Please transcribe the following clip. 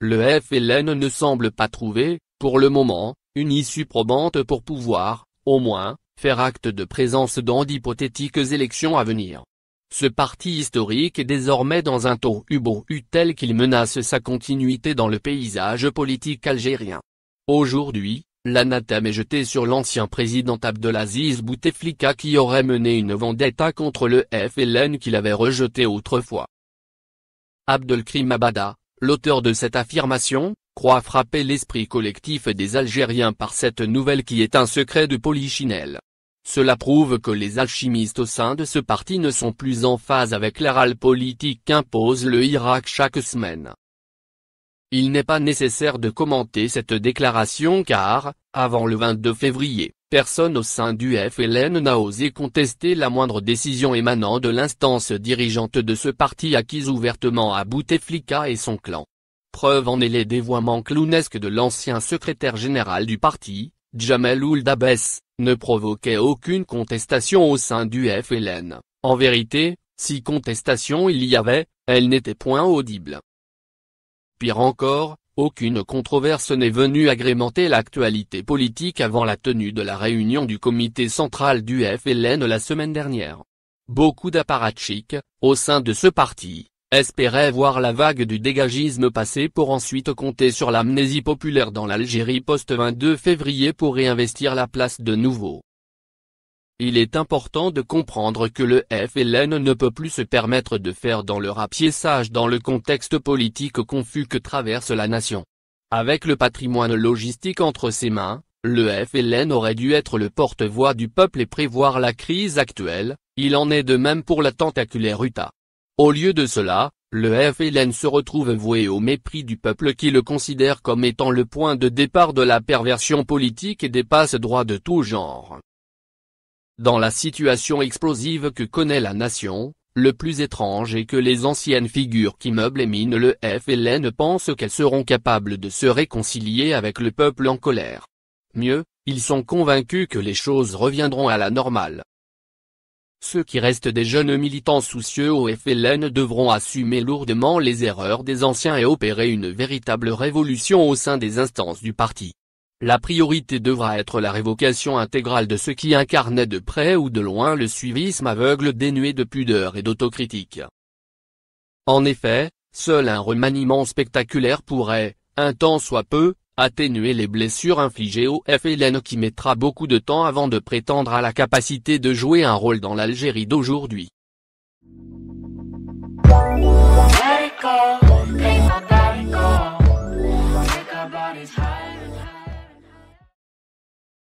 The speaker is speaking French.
Le FLN ne semble pas trouver, pour le moment, une issue probante pour pouvoir, au moins, faire acte de présence dans d'hypothétiques élections à venir. Ce parti historique est désormais dans un taux U tel qu'il menace sa continuité dans le paysage politique algérien. Aujourd'hui, l'anathème est jetée sur l'ancien président Abdelaziz Bouteflika qui aurait mené une vendetta contre le FLN qu'il avait rejeté autrefois. Abdelkrim Abada, L'auteur de cette affirmation, croit frapper l'esprit collectif des Algériens par cette nouvelle qui est un secret de Polichinelle. Cela prouve que les alchimistes au sein de ce parti ne sont plus en phase avec l'aral politique qu'impose le Irak chaque semaine. Il n'est pas nécessaire de commenter cette déclaration car, avant le 22 février, Personne au sein du FLN n'a osé contester la moindre décision émanant de l'instance dirigeante de ce parti acquise ouvertement à Bouteflika et son clan. Preuve en est les dévoiements clownesques de l'ancien secrétaire général du parti, Jamel Ould ne provoquaient aucune contestation au sein du FLN. En vérité, si contestation il y avait, elle n'était point audible. Pire encore, aucune controverse n'est venue agrémenter l'actualité politique avant la tenue de la réunion du comité central du FLN la semaine dernière. Beaucoup d'apparatchiks, au sein de ce parti, espéraient voir la vague du dégagisme passer pour ensuite compter sur l'amnésie populaire dans l'Algérie post-22 février pour réinvestir la place de nouveau. Il est important de comprendre que le FLN ne peut plus se permettre de faire dans le rapier dans le contexte politique confus que traverse la nation. Avec le patrimoine logistique entre ses mains, le FLN aurait dû être le porte-voix du peuple et prévoir la crise actuelle, il en est de même pour la tentaculaire UTA. Au lieu de cela, le FLN se retrouve voué au mépris du peuple qui le considère comme étant le point de départ de la perversion politique et dépasse droit de tout genre. Dans la situation explosive que connaît la nation, le plus étrange est que les anciennes figures qui meublent et minent le FLN pensent qu'elles seront capables de se réconcilier avec le peuple en colère. Mieux, ils sont convaincus que les choses reviendront à la normale. Ceux qui restent des jeunes militants soucieux au FLN devront assumer lourdement les erreurs des anciens et opérer une véritable révolution au sein des instances du parti. La priorité devra être la révocation intégrale de ce qui incarnait de près ou de loin le suivisme aveugle dénué de pudeur et d'autocritique. En effet, seul un remaniement spectaculaire pourrait, un temps soit peu, atténuer les blessures infligées au FLN qui mettra beaucoup de temps avant de prétendre à la capacité de jouer un rôle dans l'Algérie d'aujourd'hui.